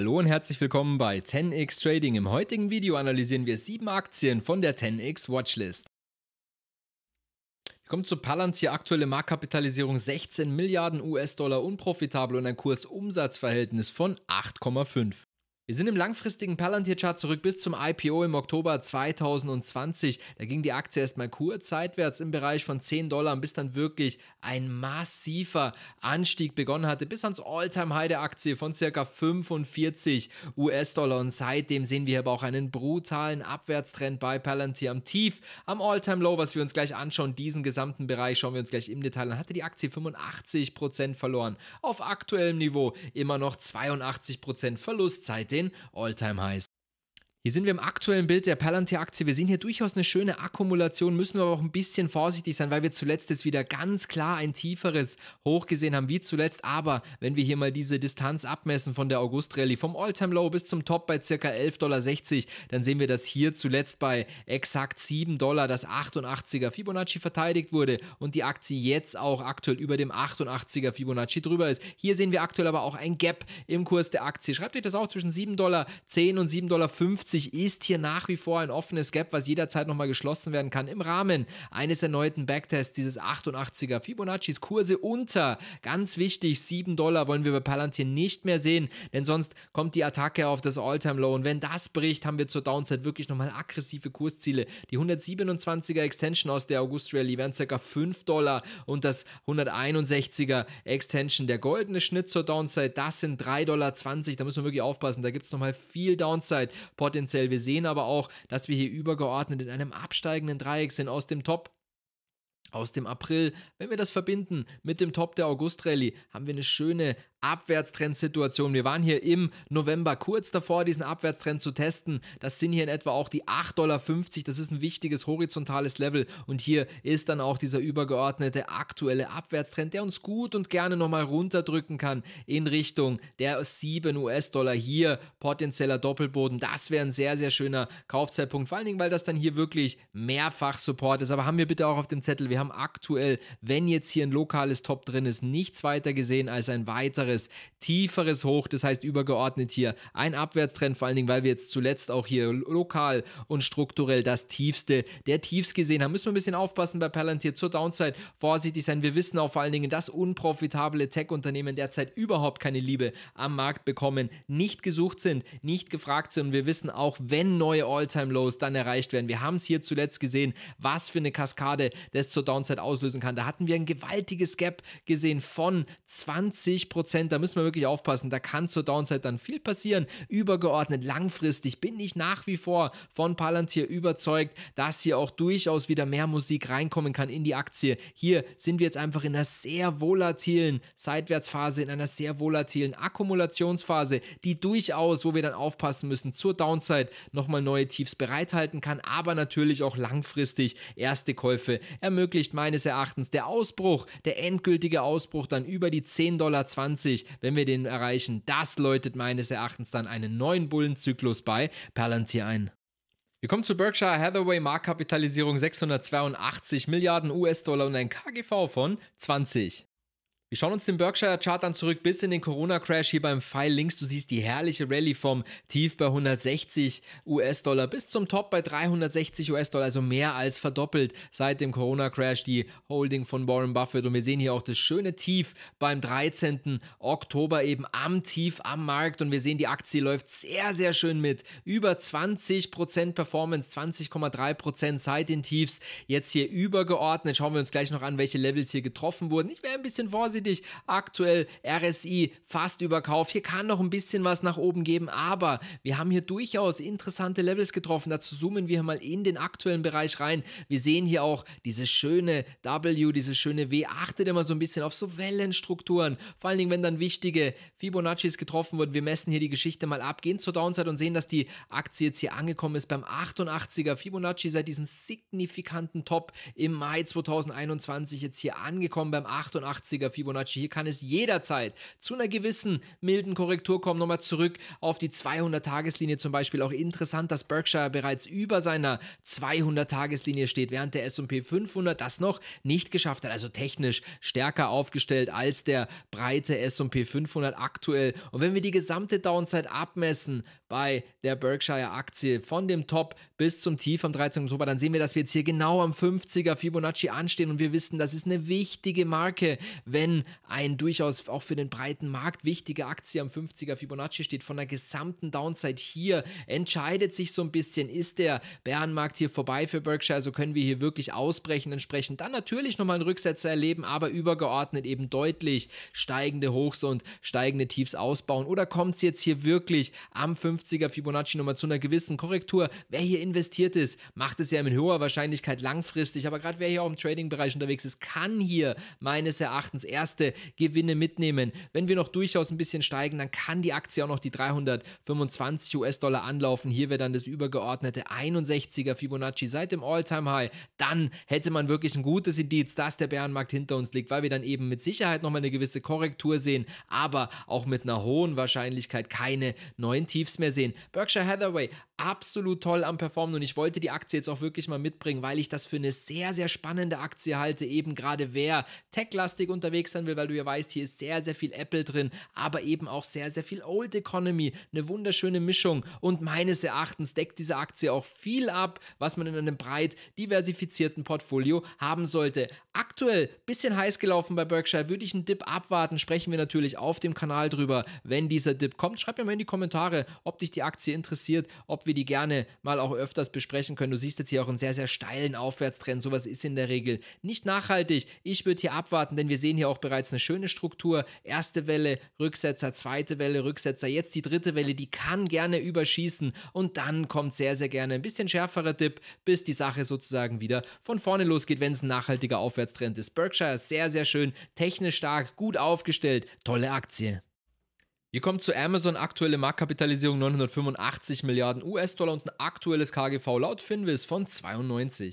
Hallo und herzlich willkommen bei 10x Trading. Im heutigen Video analysieren wir sieben Aktien von der 10x Watchlist. Kommt zu Palantir, aktuelle Marktkapitalisierung 16 Milliarden US-Dollar, unprofitabel und ein Kursumsatzverhältnis von 8,5. Wir sind im langfristigen Palantir-Chart zurück bis zum IPO im Oktober 2020. Da ging die Aktie erstmal kurz seitwärts im Bereich von 10 Dollar, bis dann wirklich ein massiver Anstieg begonnen hatte, bis ans All-Time-High der Aktie von circa 45 US-Dollar. Und seitdem sehen wir aber auch einen brutalen Abwärtstrend bei Palantir am Tief, am All-Time-Low, was wir uns gleich anschauen. Diesen gesamten Bereich schauen wir uns gleich im Detail an. Hatte die Aktie 85% verloren. Auf aktuellem Niveau immer noch 82% Verlust seitdem den All-Time-Highs. Hier sind wir im aktuellen Bild der Palantir-Aktie. Wir sehen hier durchaus eine schöne Akkumulation, müssen wir aber auch ein bisschen vorsichtig sein, weil wir zuletzt jetzt wieder ganz klar ein tieferes Hoch gesehen haben wie zuletzt. Aber wenn wir hier mal diese Distanz abmessen von der August-Rallye vom All-Time-Low bis zum Top bei ca. 11,60 Dollar, dann sehen wir, dass hier zuletzt bei exakt 7 Dollar das 88er Fibonacci verteidigt wurde und die Aktie jetzt auch aktuell über dem 88er Fibonacci drüber ist. Hier sehen wir aktuell aber auch ein Gap im Kurs der Aktie. Schreibt euch das auch zwischen 7,10 Dollar und 7,50 Dollar 50 ist hier nach wie vor ein offenes Gap, was jederzeit nochmal geschlossen werden kann im Rahmen eines erneuten Backtests dieses 88er Fibonaccis. Kurse unter, ganz wichtig, 7 Dollar wollen wir bei Palantir nicht mehr sehen, denn sonst kommt die Attacke auf das All-Time-Low und wenn das bricht, haben wir zur Downside wirklich nochmal aggressive Kursziele. Die 127er Extension aus der August Rally wären ca. 5 Dollar und das 161er Extension, der goldene Schnitt zur Downside, das sind 3,20 Dollar. Da müssen wir wirklich aufpassen, da gibt es nochmal viel Downside-Potenzial tendenziell. Wir sehen aber auch, dass wir hier übergeordnet in einem absteigenden Dreieck sind aus dem Top aus dem April. Wenn wir das verbinden mit dem Top der August-Rallye, haben wir eine schöne Abwärtstrendsituation. Wir waren hier im November kurz davor, diesen Abwärtstrend zu testen. Das sind hier in etwa auch die 8,50 Dollar. Das ist ein wichtiges horizontales Level. Und hier ist dann auch dieser übergeordnete aktuelle Abwärtstrend, der uns gut und gerne nochmal runterdrücken kann in Richtung der 7 US-Dollar. Hier potenzieller Doppelboden. Das wäre ein sehr, sehr schöner Kaufzeitpunkt. Vor allen Dingen, weil das dann hier wirklich mehrfach Support ist. Aber haben wir bitte auch auf dem Zettel, wir haben aktuell, wenn jetzt hier ein lokales Top drin ist, nichts weiter gesehen als ein weiteres kleineres, tieferes Hoch, das heißt übergeordnet hier ein Abwärtstrend, vor allen Dingen, weil wir jetzt zuletzt auch hier lokal und strukturell das tiefste der Tiefs gesehen haben. Müssen wir ein bisschen aufpassen bei Palantir zur Downside, vorsichtig sein. Wir wissen auch vor allen Dingen, dass unprofitable Tech-Unternehmen derzeit überhaupt keine Liebe am Markt bekommen, nicht gesucht sind, nicht gefragt sind. Und wir wissen auch, wenn neue All-Time-Lows dann erreicht werden, wir haben es hier zuletzt gesehen, was für eine Kaskade das zur Downside auslösen kann. Da hatten wir ein gewaltiges Gap gesehen von 20 Prozent Prozent, da müssen wir wirklich aufpassen. Da kann zur Downside dann viel passieren. Übergeordnet, langfristig bin ich nach wie vor von Palantir überzeugt, dass hier auch durchaus wieder mehr Musik reinkommen kann in die Aktie. Hier sind wir jetzt einfach in einer sehr volatilen Seitwärtsphase, in einer sehr volatilen Akkumulationsphase, die durchaus, wo wir dann aufpassen müssen, zur Downside nochmal neue Tiefs bereithalten kann, aber natürlich auch langfristig erste Käufe ermöglicht meines Erachtens der Ausbruch, der endgültige Ausbruch dann über die 10,20 Dollar 2020, wenn wir den erreichen, das läutet meines Erachtens dann einen neuen Bullenzyklus bei. Palantir ein. Wir kommen zu Berkshire Hathaway Marktkapitalisierung 682 Milliarden US-Dollar und ein KGV von 20. Wir schauen uns den Berkshire Chart dann zurück bis in den Corona Crash hier beim Pfeil links. Du siehst die herrliche Rallye vom Tief bei 160 US-Dollar bis zum Top bei 360 US-Dollar, also mehr als verdoppelt seit dem Corona Crash die Holding von Warren Buffett und wir sehen hier auch das schöne Tief beim 13. Oktober eben am Tief am Markt und wir sehen die Aktie läuft sehr sehr schön mit über 20% Performance, 20,3% seit den Tiefs. Jetzt hier übergeordnet, schauen wir uns gleich noch an, welche Levels hier getroffen wurden. Ich wäre ein bisschen vorsichtig vorsichtig. Aktuell RSI fast überkauft. Hier kann noch ein bisschen was nach oben geben, aber wir haben hier durchaus interessante Levels getroffen. Dazu zoomen wir mal in den aktuellen Bereich rein. Wir sehen hier auch diese schöne W, diese schöne W. Achtet immer so ein bisschen auf so Wellenstrukturen. Vor allen Dingen, wenn dann wichtige Fibonaccis getroffen wurden. Wir messen hier die Geschichte mal ab, gehen zur Downside und sehen, dass die Aktie jetzt hier angekommen ist beim 88er Fibonacci seit diesem signifikanten Top im Mai 2021 jetzt hier angekommen beim 88er Fibonacci. Fibonacci. Hier kann es jederzeit zu einer gewissen milden Korrektur kommen. Nochmal zurück auf die 200-Tageslinie zum Beispiel. Auch interessant, dass Berkshire bereits über seiner 200-Tageslinie steht, während der S&P 500 das noch nicht geschafft hat. Also technisch stärker aufgestellt als der breite S&P 500 aktuell. Und wenn wir die gesamte Downside abmessen, bei der Berkshire-Aktie von dem Top bis zum Tief am 13. Oktober, dann sehen wir, dass wir jetzt hier genau am 50er Fibonacci anstehen und wir wissen, das ist eine wichtige Marke, wenn ein durchaus auch für den breiten Markt wichtige Aktie am 50er Fibonacci steht. Von der gesamten Downside hier entscheidet sich so ein bisschen, ist der Bärenmarkt hier vorbei für Berkshire, also können wir hier wirklich ausbrechen entsprechend. Dann natürlich nochmal einen Rücksetzer erleben, aber übergeordnet eben deutlich steigende Hochs und steigende Tiefs ausbauen. Oder kommt es jetzt hier wirklich am 50 50er Fibonacci-Nummer zu einer gewissen Korrektur. Wer hier investiert ist, macht es ja mit hoher Wahrscheinlichkeit langfristig. Aber gerade wer hier auch im Trading-Bereich unterwegs ist, kann hier meines Erachtens erste Gewinne mitnehmen. Wenn wir noch durchaus ein bisschen steigen, dann kann die Aktie auch noch die 325 US-Dollar anlaufen. Hier wäre dann das übergeordnete 61er Fibonacci seit dem All-Time-High. Dann hätte man wirklich ein gutes Indiz, dass der Bärenmarkt hinter uns liegt, weil wir dann eben mit Sicherheit nochmal eine gewisse Korrektur sehen, aber auch mit einer hohen Wahrscheinlichkeit keine neuen Tiefs mehr mehr sehen. Berkshire Hathaway, absolut toll am Performen und ich wollte die Aktie jetzt auch wirklich mal mitbringen, weil ich das für eine sehr, sehr spannende Aktie halte. Eben gerade wer techlastig unterwegs sein will, weil du ja weißt, hier ist sehr, sehr viel Apple drin, aber eben auch sehr, sehr viel Old Economy. Eine wunderschöne Mischung und meines Erachtens deckt diese Aktie auch viel ab, was man in einem breit diversifizierten Portfolio haben sollte. Aktuell bisschen heiß gelaufen bei Berkshire, würde ich einen Dip abwarten, sprechen wir natürlich auf dem Kanal drüber, wenn dieser Dip kommt. Schreib mir mal in die Kommentare, ob dich die Aktie interessiert, ob wir die gerne mal auch öfters besprechen können. Du siehst jetzt hier auch einen sehr, sehr steilen Aufwärtstrend. Sowas ist in der Regel nicht nachhaltig. Ich würde hier abwarten, denn wir sehen hier auch bereits eine schöne Struktur. Erste Welle, Rücksetzer, zweite Welle, Rücksetzer. Jetzt die dritte Welle, die kann gerne überschießen und dann kommt sehr, sehr gerne ein bisschen schärferer Dip, bis die Sache sozusagen wieder von vorne losgeht, wenn es ein nachhaltiger Aufwärtstrend ist. Berkshire ist sehr, sehr schön, technisch stark, gut aufgestellt, tolle Aktie. Wir kommen zu Amazon aktuelle Marktkapitalisierung 985 Milliarden US-Dollar und ein aktuelles KGV laut Finvis von 92.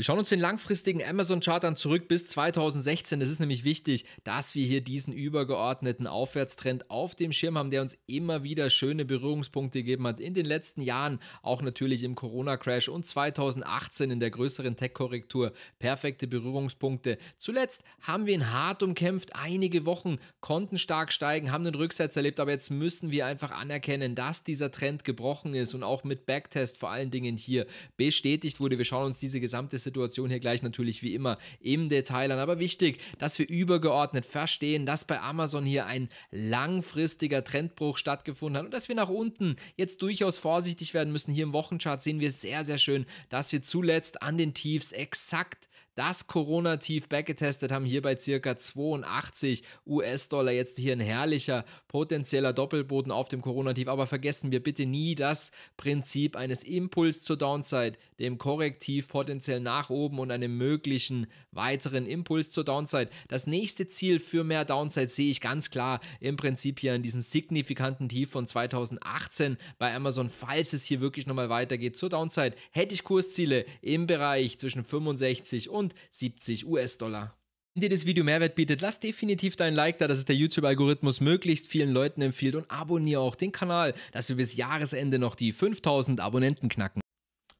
Wir schauen uns den langfristigen Amazon-Chart dann zurück bis 2016. Es ist nämlich wichtig, dass wir hier diesen übergeordneten Aufwärtstrend auf dem Schirm haben, der uns immer wieder schöne Berührungspunkte gegeben hat. In den letzten Jahren, auch natürlich im Corona-Crash und 2018 in der größeren Tech-Korrektur, perfekte Berührungspunkte. Zuletzt haben wir ihn hart umkämpft. Einige Wochen konnten stark steigen, haben den Rücksatz erlebt, aber jetzt müssen wir einfach anerkennen, dass dieser Trend gebrochen ist und auch mit Backtest vor allen Dingen hier bestätigt wurde. Wir schauen uns diese gesamte Situation hier gleich natürlich wie immer im Detail an. Aber wichtig, dass wir übergeordnet verstehen, dass bei Amazon hier ein langfristiger Trendbruch stattgefunden hat und dass wir nach unten jetzt durchaus vorsichtig werden müssen. Hier im Wochenchart sehen wir sehr, sehr schön, dass wir zuletzt an den Tiefs exakt das Corona-Tief backgetestet haben, hier bei circa 82 US-Dollar. Jetzt hier ein herrlicher potenzieller Doppelboden auf dem Corona-Tief. Aber vergessen wir bitte nie das Prinzip eines Impuls zur Downside, dem Korrektiv potenziell nach oben und einem möglichen weiteren Impuls zur Downside. Das nächste Ziel für mehr Downside sehe ich ganz klar im Prinzip hier an diesem signifikanten Tief von 2018 bei Amazon, falls es hier wirklich nochmal weitergeht zur Downside. Hätte ich Kursziele im Bereich zwischen 65 und und 70 US-Dollar. Wenn dir das Video Mehrwert bietet, lass definitiv dein Like da, dass es der YouTube-Algorithmus möglichst vielen Leuten empfiehlt und abonniere auch den Kanal, dass wir bis Jahresende noch die 5000 Abonnenten knacken.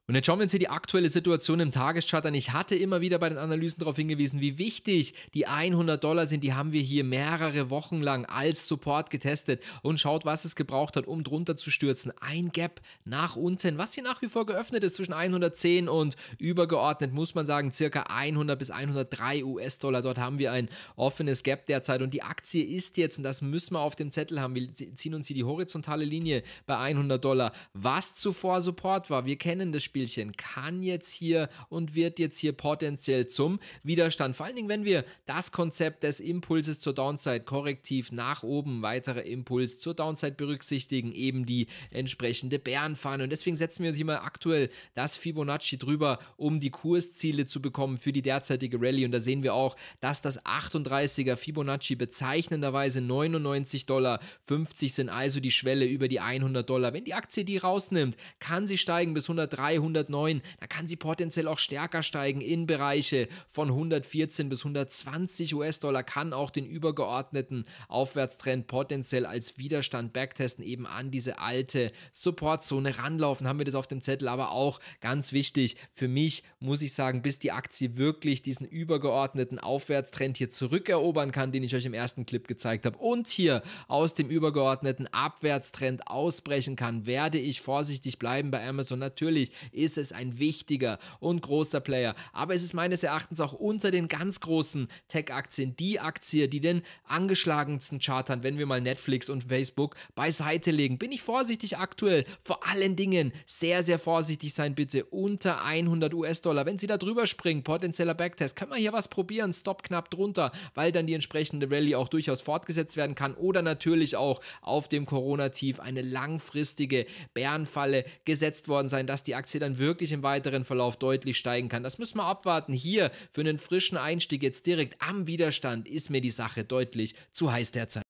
Und jetzt schauen wir uns hier die aktuelle Situation im Tageschart an. Ich hatte immer wieder bei den Analysen darauf hingewiesen, wie wichtig die 100 Dollar sind. Die haben wir hier mehrere Wochen lang als Support getestet und schaut, was es gebraucht hat, um drunter zu stürzen. Ein Gap nach unten, was hier nach wie vor geöffnet ist zwischen 110 und übergeordnet, muss man sagen, circa 100 bis 103 US-Dollar. Dort haben wir ein offenes Gap derzeit und die Aktie ist jetzt, und das müssen wir auf dem Zettel haben, wir ziehen uns hier die horizontale Linie bei 100 Dollar, was zuvor Support war. Wir kennen das Spiel. Spielchen kann jetzt hier und wird jetzt hier potenziell zum Widerstand. Vor allen Dingen, wenn wir das Konzept des Impulses zur Downside korrektiv nach oben, weitere Impuls zur Downside berücksichtigen, eben die entsprechende Bärenfahne. Und deswegen setzen wir uns hier mal aktuell das Fibonacci drüber, um die Kursziele zu bekommen für die derzeitige Rallye. Und da sehen wir auch, dass das 38er Fibonacci bezeichnenderweise 99,50 Dollar sind, also die Schwelle über die 100 Dollar. Wenn die Aktie die rausnimmt, kann sie steigen bis 100, 300 109, da kann sie potenziell auch stärker steigen in Bereiche von 114 bis 120 US-Dollar, kann auch den übergeordneten Aufwärtstrend potenziell als Widerstand backtesten, eben an diese alte Supportzone ranlaufen, haben wir das auf dem Zettel, aber auch ganz wichtig, für mich muss ich sagen, bis die Aktie wirklich diesen übergeordneten Aufwärtstrend hier zurückerobern kann, den ich euch im ersten Clip gezeigt habe und hier aus dem übergeordneten Abwärtstrend ausbrechen kann, werde ich vorsichtig bleiben bei Amazon. Natürlich ist es ein wichtiger und großer Player. Aber es ist meines Erachtens auch unter den ganz großen Tech-Aktien die Aktie, die den angeschlagensten Chartern, wenn wir mal Netflix und Facebook beiseite legen. Bin ich vorsichtig aktuell? Vor allen Dingen sehr, sehr vorsichtig sein, bitte. Unter 100 US-Dollar. Wenn Sie da drüber springen, potenzieller Backtest, können wir hier was probieren? Stop knapp drunter, weil dann die entsprechende Rallye auch durchaus fortgesetzt werden kann oder natürlich auch auf dem Corona-Tief eine langfristige Bärenfalle gesetzt worden sein, dass die Aktie dann dann wirklich im weiteren Verlauf deutlich steigen kann. Das müssen wir abwarten. Hier für einen frischen Einstieg jetzt direkt am Widerstand ist mir die Sache deutlich zu heiß derzeit.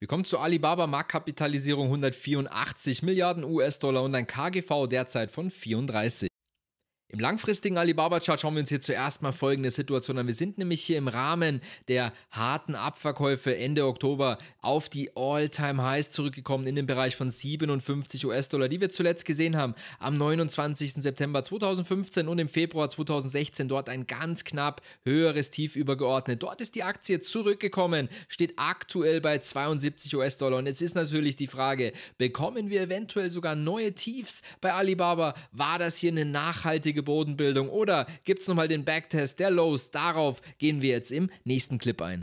Wir kommen zu Alibaba Marktkapitalisierung 184 Milliarden US-Dollar und ein KGV derzeit von 34. Im langfristigen Alibaba-Chart schauen wir uns hier zuerst mal folgende Situation an. Wir sind nämlich hier im Rahmen der harten Abverkäufe Ende Oktober auf die All-Time-Highs zurückgekommen in den Bereich von 57 US-Dollar, die wir zuletzt gesehen haben am 29. September 2015 und im Februar 2016. Dort ein ganz knapp höheres Tief übergeordnet. Dort ist die Aktie zurückgekommen, steht aktuell bei 72 US-Dollar. Und es ist natürlich die Frage, bekommen wir eventuell sogar neue Tiefs bei Alibaba? War das hier eine nachhaltige Bodenbildung oder gibt es nochmal den Backtest der Lows? Darauf gehen wir jetzt im nächsten Clip ein.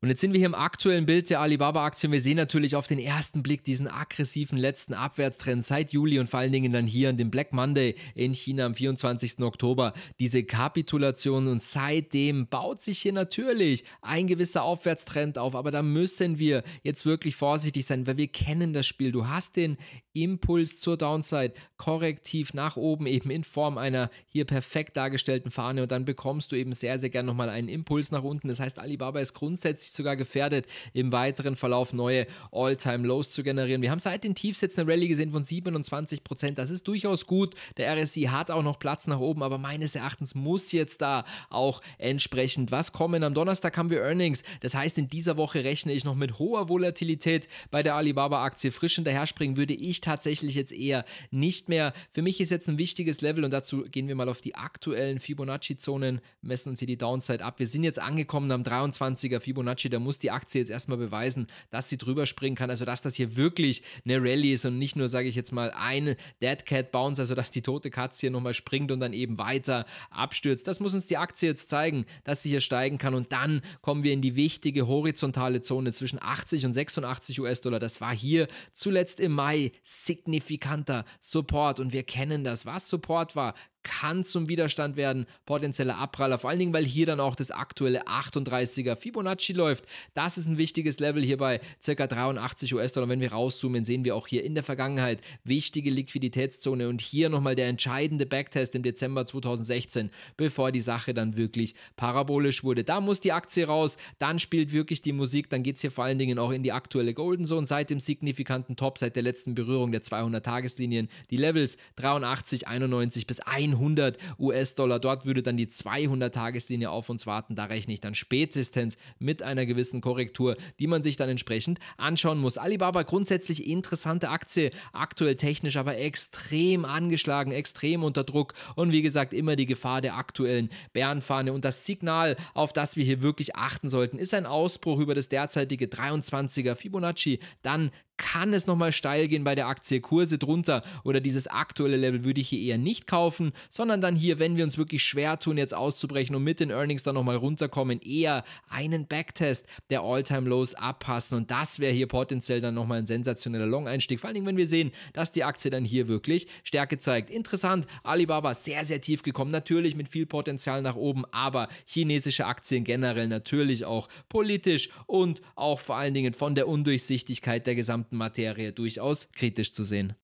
Und jetzt sind wir hier im aktuellen Bild der Alibaba-Aktien. Wir sehen natürlich auf den ersten Blick diesen aggressiven letzten Abwärtstrend seit Juli und vor allen Dingen dann hier an dem Black Monday in China am 24. Oktober diese Kapitulation. Und seitdem baut sich hier natürlich ein gewisser Aufwärtstrend auf. Aber da müssen wir jetzt wirklich vorsichtig sein, weil wir kennen das Spiel. Du hast den Impuls zur Downside, korrektiv nach oben, eben in Form einer hier perfekt dargestellten Fahne und dann bekommst du eben sehr, sehr gern nochmal einen Impuls nach unten. Das heißt, Alibaba ist grundsätzlich sogar gefährdet, im weiteren Verlauf neue All-Time-Lows zu generieren. Wir haben seit den Tiefs jetzt eine Rallye gesehen von 27 Prozent. Das ist durchaus gut. Der RSI hat auch noch Platz nach oben, aber meines Erachtens muss jetzt da auch entsprechend was kommen. Am Donnerstag haben wir Earnings. Das heißt, in dieser Woche rechne ich noch mit hoher Volatilität bei der Alibaba-Aktie. Frisch hinterher springen würde ich tatsächlich jetzt eher nicht mehr. Für mich ist jetzt ein wichtiges Level und dazu gehen wir mal auf die aktuellen Fibonacci-Zonen, messen uns hier die Downside ab. Wir sind jetzt angekommen am 23er Fibonacci, da muss die Aktie jetzt erstmal beweisen, dass sie drüber springen kann, also dass das hier wirklich eine Rallye ist und nicht nur, sage ich jetzt mal, eine Dead Cat Bounce, also dass die tote Katze hier nochmal springt und dann eben weiter abstürzt. Das muss uns die Aktie jetzt zeigen, dass sie hier steigen kann und dann kommen wir in die wichtige horizontale Zone zwischen 80 und 86 US-Dollar. Das war hier zuletzt im Mai signifikanter Support. Und wir kennen das, was Support war kann zum Widerstand werden, potenzieller Abpraller, vor allen Dingen, weil hier dann auch das aktuelle 38er Fibonacci läuft. Das ist ein wichtiges Level hier bei ca. 83 US-Dollar. Wenn wir rauszoomen, sehen wir auch hier in der Vergangenheit wichtige Liquiditätszone und hier nochmal der entscheidende Backtest im Dezember 2016, bevor die Sache dann wirklich parabolisch wurde. Da muss die Aktie raus, dann spielt wirklich die Musik, dann geht es hier vor allen Dingen auch in die aktuelle Golden Zone seit dem signifikanten Top, seit der letzten Berührung der 200-Tageslinien. Die Levels 83, 91 bis 91. 100 US-Dollar. Dort würde dann die 200-Tageslinie auf uns warten. Da rechne ich dann spätestens mit einer gewissen Korrektur, die man sich dann entsprechend anschauen muss. Alibaba grundsätzlich interessante Aktie, aktuell technisch aber extrem angeschlagen, extrem unter Druck und wie gesagt immer die Gefahr der aktuellen Bärenfahne. Und das Signal, auf das wir hier wirklich achten sollten, ist ein Ausbruch über das derzeitige 23er Fibonacci. Dann kann es nochmal steil gehen bei der Aktie. Kurse drunter oder dieses aktuelle Level würde ich hier eher nicht kaufen, sondern dann hier, wenn wir uns wirklich schwer tun, jetzt auszubrechen und mit den Earnings dann nochmal runterkommen, eher einen Backtest der All-Time-Lows abpassen. Und das wäre hier potenziell dann nochmal ein sensationeller Long-Einstieg. Vor allen Dingen, wenn wir sehen, dass die Aktie dann hier wirklich Stärke zeigt. Interessant, Alibaba sehr, sehr tief gekommen. Natürlich mit viel Potenzial nach oben, aber chinesische Aktien generell natürlich auch politisch und auch vor allen Dingen von der Undurchsichtigkeit der gesamten gesamten Materie durchaus kritisch zu sehen.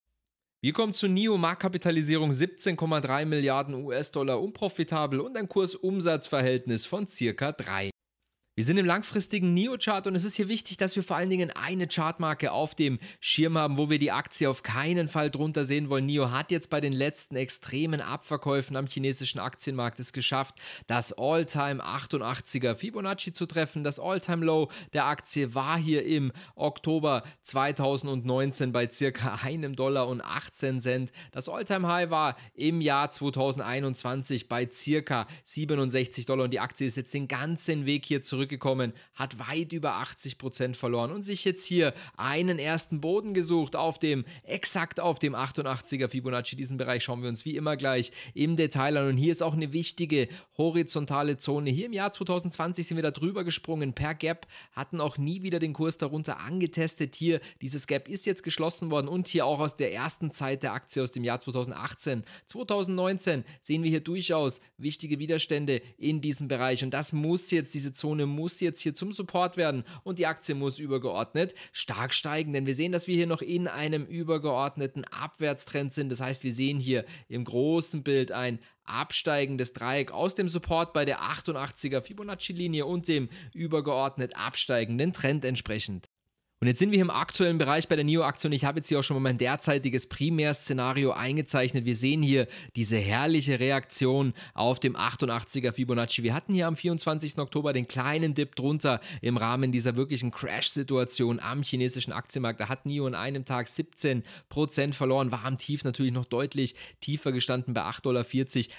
Wir kommen zu NIO Marktkapitalisierung 17,3 Milliarden US-Dollar unprofitabel und ein Kursumsatzverhältnis von circa 3. Wir sind im langfristigen nio chart und es ist hier wichtig, dass wir vor allen Dingen eine Chartmarke auf dem Schirm haben, wo wir die Aktie auf keinen Fall drunter sehen wollen. NIO hat jetzt bei den letzten extremen Abverkäufen am chinesischen Aktienmarkt es geschafft, das All-Time 88er Fibonacci zu treffen. Das All-Time Low der Aktie war hier im Oktober 2019 bei circa einem Dollar und 18 Cent. Das All-Time High war im Jahr 2021 bei circa 67 Dollar und die Aktie ist jetzt den ganzen Weg hier zurück zurückgekommen, hat weit über 80 Prozent verloren und sich jetzt hier einen ersten Boden gesucht auf dem, exakt auf dem 88er Fibonacci. Diesen Bereich schauen wir uns wie immer gleich im Detail an. Und hier ist auch eine wichtige horizontale Zone. Hier im Jahr 2020 sind wir da drüber gesprungen per Gap, hatten auch nie wieder den Kurs darunter angetestet. Hier, dieses Gap ist jetzt geschlossen worden und hier auch aus der ersten Zeit der Aktie aus dem Jahr 2018. 2019 sehen wir hier durchaus wichtige Widerstände in diesem Bereich und das muss jetzt, diese Zone muss jetzt hier zum Support werden und die Aktie muss übergeordnet stark steigen, denn wir sehen, dass wir hier noch in einem übergeordneten Abwärtstrend sind. Das heißt, wir sehen hier im großen Bild ein absteigendes Dreieck aus dem Support bei der 88er Fibonacci-Linie und dem übergeordnet absteigenden Trend entsprechend. Und jetzt sind wir hier im aktuellen Bereich bei der NIO-Aktion. Ich habe jetzt hier auch schon mal mein derzeitiges Primärszenario eingezeichnet. Wir sehen hier diese herrliche Reaktion auf dem 88er Fibonacci. Wir hatten hier am 24. Oktober den kleinen Dip drunter im Rahmen dieser wirklichen Crash-Situation am chinesischen Aktienmarkt. Da hat NIO in einem Tag 17% verloren, war am Tief natürlich noch deutlich tiefer gestanden bei 8,40 Dollar.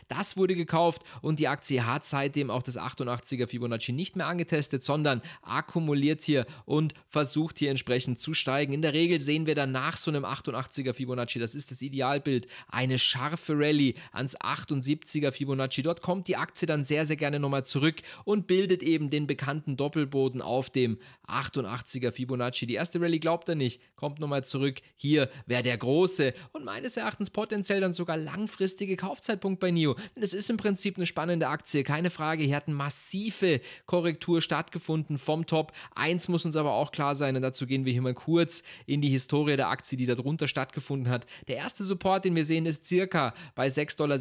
Das wurde gekauft und die Aktie hat seitdem auch das 88er Fibonacci nicht mehr angetestet, sondern akkumuliert hier und versucht hier in dementsprechend zu steigen. In der Regel sehen wir dann nach so einem 88er Fibonacci, das ist das Idealbild, eine scharfe Rallye ans 78er Fibonacci. Dort kommt die Aktie dann sehr, sehr gerne nochmal zurück und bildet eben den bekannten Doppelboden auf dem 88er Fibonacci. Die erste Rallye glaubt er nicht, kommt nochmal zurück. Hier wäre der große und meines Erachtens potenziell dann sogar langfristige Kaufzeitpunkt bei NIO. Denn es ist im Prinzip eine spannende Aktie, keine Frage. Hier hat eine massive Korrektur stattgefunden vom Top. Eins muss uns aber auch klar sein und dazu gehen wir hier mal kurz in die Historie der Aktie, die darunter stattgefunden hat. Der erste Support, den wir sehen, ist circa bei 6,60 Dollar,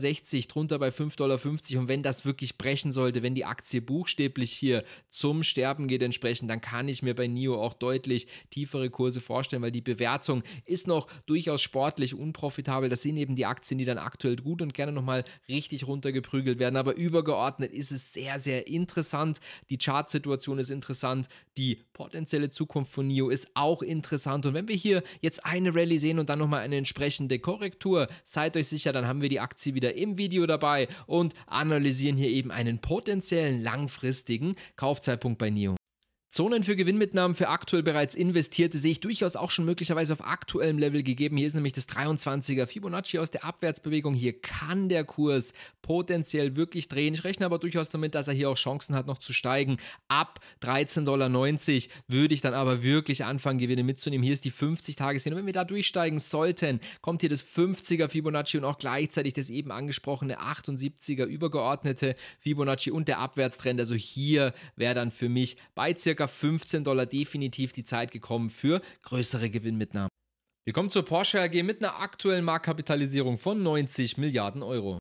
drunter bei 5,50 Dollar. Und wenn das wirklich brechen sollte, wenn die Aktie buchstäblich hier zum Sterben geht entsprechend, dann kann ich mir bei NIO auch deutlich tiefere Kurse vorstellen, weil die Bewertung ist noch durchaus sportlich unprofitabel. Das sind eben die Aktien, die dann aktuell gut und gerne nochmal richtig runtergeprügelt werden. Aber übergeordnet ist es sehr, sehr interessant. Die Chartsituation ist interessant. Die potenzielle Zukunft von NIO Video ist auch interessant. Und wenn wir hier jetzt eine Rallye sehen und dann nochmal eine entsprechende Korrektur, seid euch sicher, dann haben wir die Aktie wieder im Video dabei und analysieren hier eben einen potenziellen langfristigen Kaufzeitpunkt bei NIO. Zonen für Gewinnmitnahmen für aktuell bereits investierte sehe ich durchaus auch schon möglicherweise auf aktuellem Level gegeben. Hier ist nämlich das 23er Fibonacci aus der Abwärtsbewegung. Hier kann der Kurs potenziell wirklich drehen. Ich rechne aber durchaus damit, dass er hier auch Chancen hat, noch zu steigen. Ab 13,90 Dollar würde ich dann aber wirklich anfangen, Gewinne mitzunehmen. Hier ist die 50 tages Und wenn wir da durchsteigen sollten, kommt hier das 50er Fibonacci und auch gleichzeitig das eben angesprochene 78er übergeordnete Fibonacci und der Abwärtstrend. Also hier wäre dann für mich bei circa 15 Dollar definitiv die Zeit gekommen für größere Gewinnmitnahmen. Wir kommen zur Porsche AG mit einer aktuellen Marktkapitalisierung von 90 Milliarden Euro.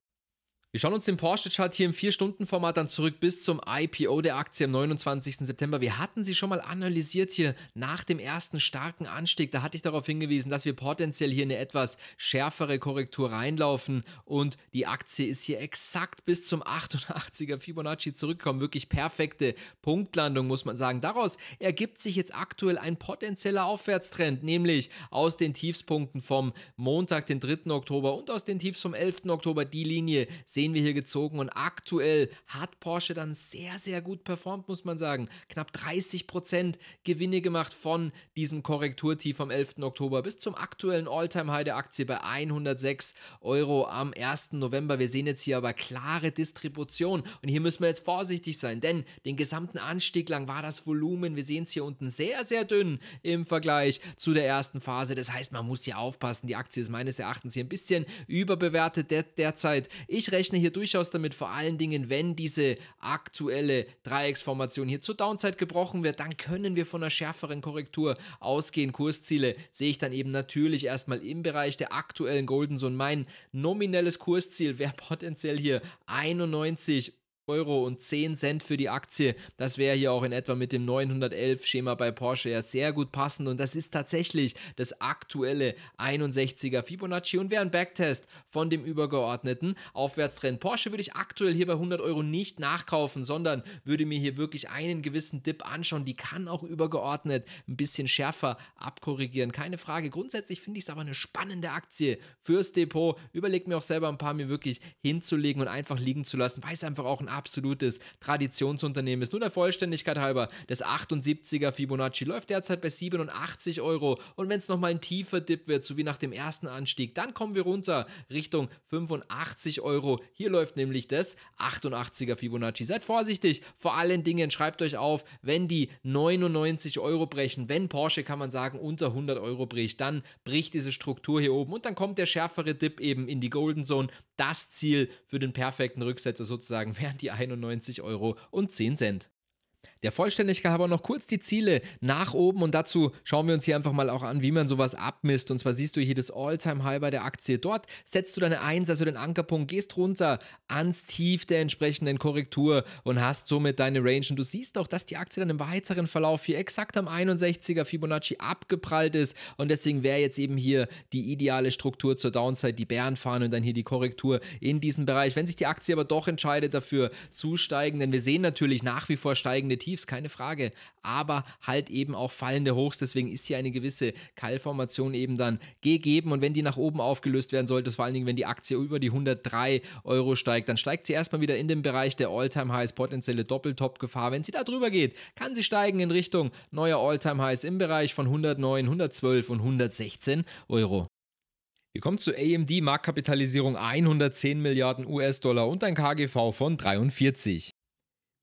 Wir schauen uns den Porsche-Chart hier im 4-Stunden-Format dann zurück bis zum IPO der Aktie am 29. September. Wir hatten sie schon mal analysiert hier nach dem ersten starken Anstieg. Da hatte ich darauf hingewiesen, dass wir potenziell hier eine etwas schärfere Korrektur reinlaufen und die Aktie ist hier exakt bis zum 88er Fibonacci zurückgekommen. Wirklich perfekte Punktlandung, muss man sagen. Daraus ergibt sich jetzt aktuell ein potenzieller Aufwärtstrend, nämlich aus den Tiefspunkten vom Montag, den 3. Oktober und aus den Tiefs vom 11. Oktober die Linie. Sehen den wir hier gezogen. Und aktuell hat Porsche dann sehr, sehr gut performt, muss man sagen. Knapp 30 Prozent Gewinne gemacht von diesem Korrekturtief vom 11. Oktober bis zum aktuellen All-Time-High der Aktie bei 106 Euro am 1. November. Wir sehen jetzt hier aber klare Distribution. Und hier müssen wir jetzt vorsichtig sein, denn den gesamten Anstieg lang war das Volumen, wir sehen es hier unten, sehr, sehr dünn im Vergleich zu der ersten Phase. Das heißt, man muss hier aufpassen. Die Aktie ist meines Erachtens hier ein bisschen überbewertet der, derzeit. Ich rechne rechne hier durchaus damit, vor allen Dingen, wenn diese aktuelle Dreiecksformation hier zur Downside gebrochen wird, dann können wir von einer schärferen Korrektur ausgehen. Kursziele sehe ich dann eben natürlich erstmal im Bereich der aktuellen Golden Zone. Mein nominelles Kursziel wäre potenziell hier 91 Euro und 10 Cent für die Aktie. Das wäre hier auch in etwa mit dem 911-Schema bei Porsche ja sehr gut passend und das ist tatsächlich das aktuelle 61er Fibonacci und wäre ein Backtest von dem übergeordneten Aufwärtstrend. Porsche würde ich aktuell hier bei 100 Euro nicht nachkaufen, sondern würde mir hier wirklich einen gewissen Dip anschauen. Die kann auch übergeordnet ein bisschen schärfer abkorrigieren, keine Frage. Grundsätzlich finde ich es aber eine spannende Aktie fürs Depot. Überlegt mir auch selber ein paar mir wirklich hinzulegen und einfach liegen zu lassen, weil es einfach auch ein absolutes Traditionsunternehmen ist. Nur der Vollständigkeit halber, das 78er Fibonacci läuft derzeit bei 87 Euro und wenn es nochmal ein tiefer Dip wird, so wie nach dem ersten Anstieg, dann kommen wir runter Richtung 85 Euro. Hier läuft nämlich das 88er Fibonacci. Seid vorsichtig, vor allen Dingen schreibt euch auf, wenn die 99 Euro brechen, wenn Porsche, kann man sagen, unter 100 Euro bricht, dann bricht diese Struktur hier oben und dann kommt der schärfere Dip eben in die Golden Zone das Ziel für den perfekten Rücksetzer sozusagen wären die 91,10 Euro der Vollständigkeit aber noch kurz die Ziele nach oben und dazu schauen wir uns hier einfach mal auch an, wie man sowas abmisst. Und zwar siehst du hier das All-Time-High bei der Aktie. Dort setzt du deine Eins, also den Ankerpunkt, gehst runter ans Tief der entsprechenden Korrektur und hast somit deine Range. Und du siehst auch, dass die Aktie dann im weiteren Verlauf hier exakt am 61er Fibonacci abgeprallt ist. Und deswegen wäre jetzt eben hier die ideale Struktur zur Downside, die Bären fahren und dann hier die Korrektur in diesem Bereich. Wenn sich die Aktie aber doch entscheidet dafür zu steigen, denn wir sehen natürlich nach wie vor steigende steigende Tiefs, keine Frage, aber halt eben auch fallende Hochs. Deswegen ist hier eine gewisse Keilformation eben dann gegeben. Und wenn die nach oben aufgelöst werden sollte, vor allen Dingen, wenn die Aktie über die 103 Euro steigt, dann steigt sie erstmal wieder in den Bereich der All-Time-Highs, potenzielle Doppeltop-Gefahr. Wenn sie da drüber geht, kann sie steigen in Richtung neuer All-Time-Highs im Bereich von 109, 112 und 116 Euro. Wir kommen zu AMD Marktkapitalisierung 110 Milliarden US-Dollar und ein KGV von 43.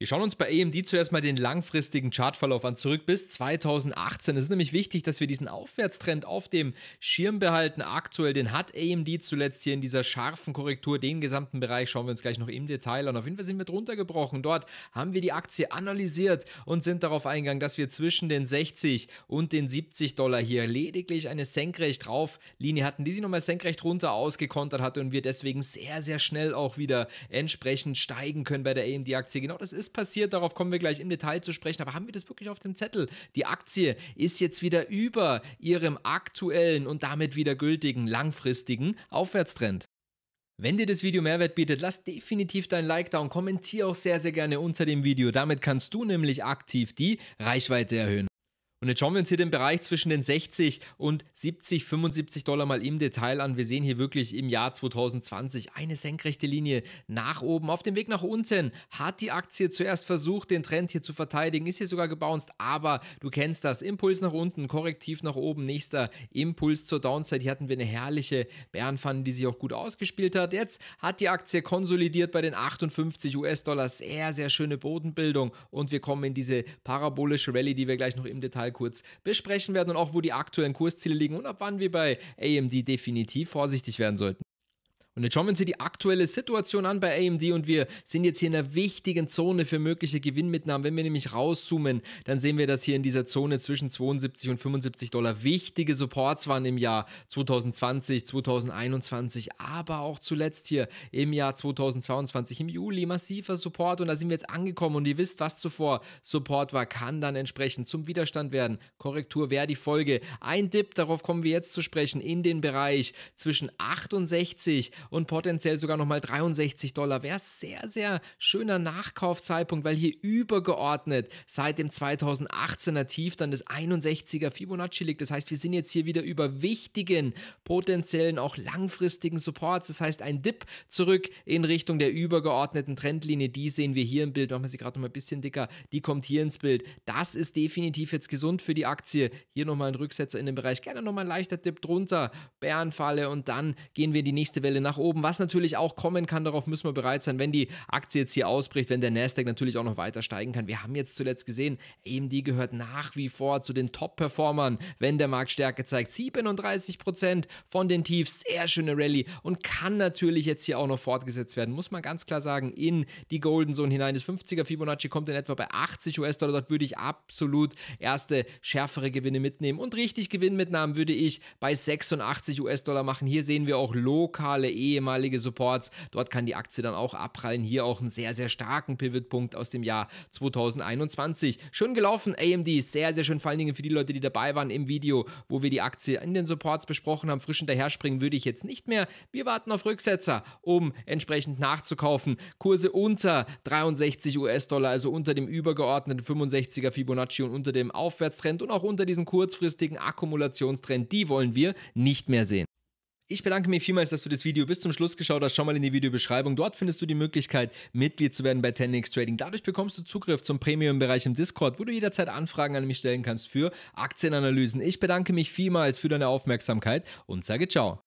Wir schauen uns bei AMD zuerst mal den langfristigen Chartverlauf an, zurück bis 2018. Es ist nämlich wichtig, dass wir diesen Aufwärtstrend auf dem Schirm behalten. Aktuell, den hat AMD zuletzt hier in dieser scharfen Korrektur. Den gesamten Bereich schauen wir uns gleich noch im Detail an. Auf jeden Fall sind wir drunter gebrochen. Dort haben wir die Aktie analysiert und sind darauf eingegangen, dass wir zwischen den 60 und den 70 Dollar hier lediglich eine senkrecht Linie hatten, die sie nochmal senkrecht runter ausgekontert hatte und wir deswegen sehr, sehr schnell auch wieder entsprechend steigen können bei der AMD-Aktie. Genau das ist ist passiert, darauf kommen wir gleich im Detail zu sprechen, aber haben wir das wirklich auf dem Zettel? Die Aktie ist jetzt wieder über ihrem aktuellen und damit wieder gültigen langfristigen Aufwärtstrend. Wenn dir das Video Mehrwert bietet, lass definitiv dein Like da und kommentier auch sehr, sehr gerne unter dem Video. Damit kannst du nämlich aktiv die Reichweite erhöhen. Und jetzt schauen wir uns hier den Bereich zwischen den 60 und 70, 75 Dollar mal im Detail an. Wir sehen hier wirklich im Jahr 2020 eine senkrechte Linie nach oben. Auf dem Weg nach unten hat die Aktie zuerst versucht, den Trend hier zu verteidigen, ist hier sogar gebounced, aber du kennst das. Impuls nach unten, Korrektiv nach oben, nächster Impuls zur Downside. Hier hatten wir eine herrliche Bärenpfanne, die sich auch gut ausgespielt hat. Jetzt hat die Aktie konsolidiert bei den 58 US-Dollar. Sehr, sehr schöne Bodenbildung und wir kommen in diese parabolische Rallye, die wir gleich noch im Detail mal kurz besprechen werden und auch, wo die aktuellen Kursziele liegen und ab wann wir bei AMD definitiv vorsichtig werden sollten. Und jetzt schauen wir uns hier die aktuelle Situation an bei AMD und wir sind jetzt hier in einer wichtigen Zone für mögliche Gewinnmitnahmen. Wenn wir nämlich rauszoomen, dann sehen wir, dass hier in dieser Zone zwischen 72 und 75 Dollar wichtige Supports waren im Jahr 2020, 2021, aber auch zuletzt hier im Jahr 2022 im Juli massiver Support und da sind wir jetzt angekommen und ihr wisst, was zuvor Support war, kann dann entsprechend zum Widerstand werden. Korrektur wäre die Folge. Ein Dip, darauf kommen wir jetzt zu sprechen, in den Bereich zwischen 68 und potenziell sogar nochmal 63 Dollar. Wäre sehr, sehr schöner Nachkaufzeitpunkt, weil hier übergeordnet seit dem 2018er Tief dann das 61er Fibonacci liegt. Das heißt, wir sind jetzt hier wieder über wichtigen, potenziellen, auch langfristigen Supports. Das heißt, ein Dip zurück in Richtung der übergeordneten Trendlinie. Die sehen wir hier im Bild. Machen wir sie gerade nochmal ein bisschen dicker. Die kommt hier ins Bild. Das ist definitiv jetzt gesund für die Aktie. Hier nochmal ein Rücksetzer in den Bereich. Gerne nochmal ein leichter Dip drunter. Bärenfalle und dann gehen wir in die nächste Welle nach oben, was natürlich auch kommen kann. Darauf müssen wir bereit sein, wenn die Aktie jetzt hier ausbricht, wenn der Nasdaq natürlich auch noch weiter steigen kann. Wir haben jetzt zuletzt gesehen, AMD gehört nach wie vor zu den Top-Performern, wenn der Markt Stärke zeigt. 37 von den Tiefs, sehr schöne Rallye und kann natürlich jetzt hier auch noch fortgesetzt werden. Muss man ganz klar sagen, in die Golden Zone hinein. Das 50er Fibonacci kommt in etwa bei 80 US-Dollar. Dort würde ich absolut erste schärfere Gewinne mitnehmen und richtig Gewinnmitnahmen würde ich bei 86 US-Dollar machen. Hier sehen wir auch lokale ehemalige Supports. Dort kann die Aktie dann auch abprallen. Hier auch einen sehr, sehr starken Pivotpunkt aus dem Jahr 2021. Schön gelaufen, AMD. Sehr, sehr schön. Vor allen Dingen für die Leute, die dabei waren im Video, wo wir die Aktie in den Supports besprochen haben. Frisch hinterher springen würde ich jetzt nicht mehr. Wir warten auf Rücksetzer, um entsprechend nachzukaufen. Kurse unter 63 US-Dollar, also unter dem übergeordneten 65er Fibonacci und unter dem Aufwärtstrend und auch unter diesem kurzfristigen Akkumulationstrend, die wollen wir nicht mehr sehen. Ich bedanke mich vielmals, dass du das Video bis zum Schluss geschaut hast. Schau mal in die Videobeschreibung. Dort findest du die Möglichkeit, Mitglied zu werden bei 10x Trading. Dadurch bekommst du Zugriff zum Premium-Bereich im Discord, wo du jederzeit Anfragen an mich stellen kannst für Aktienanalysen. Ich bedanke mich vielmals für deine Aufmerksamkeit und sage ciao.